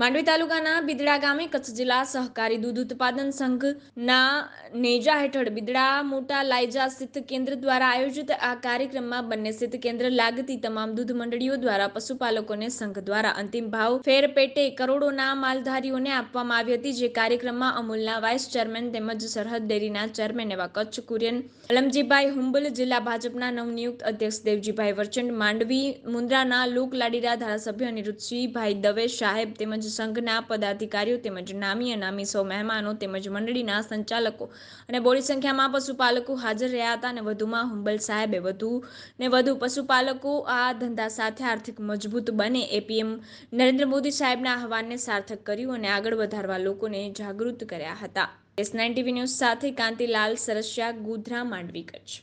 માંડવી તાલુકાના બિદડા ગામે કચ્છ જિલ્લા સહકારી દૂધ ઉત્પાદન સંઘના નેજા હેઠળ બિદડા મોટા લાયજા સ્થિત કેન્દ્ર દ્વારા આયોજિત આ કાર્યક્રમમાં બંને સ્થિત કેન્દ્ર લાગતી તમામ દૂધ મંડળીઓ દ્વારા પશુપાલકોને સંઘ દ્વારા અંતિમ ભાવ ફેર પેટે કરોડોના માલધારીઓને આપવામાં આવી હતી જે કાર્યક્રમમાં અમૂલના વાઇસ ચેરમેન તેમજ સરહદ ડેરીના ચેરમેન એવા કચ્છ કુરિયન અલમજીભાઈ હુંબલ જિલ્લા ભાજપના નવનિયુક્ત અધ્યક્ષ દેવજીભાઈ વરચંડ માંડવી મુન્દ્રાના લોકલાડીરા ધારાસભ્ય અનિરુદ્ધસિંહભાઈ દવે સાહેબ તેમજ સંઘના પદાધિકારીઓ તેમજ નામી અનામી સૌ મહેમાનો તેમજ મંડળીના સંચાલકો અને બોડી સંખ્યામાં પશુપાલકો હાજર રહ્યા હતા અને વધુમાં હુંબલ સાહેબે વધુ ને વધુ પશુપાલકો આ ધંધા સાથે આર્થિક મજબૂત બને એ પીએમ નરેન્દ્ર મોદી સાહેબના આહવાનને સાર્થક કર્યું અને આગળ વધારવા લોકોને જાગૃત કર્યા હતા એસ નાઇન ટીવી ન્યૂઝ સાથે કાંતિલાલ સરસ્યા ગુધરા માંડવી કચ્છ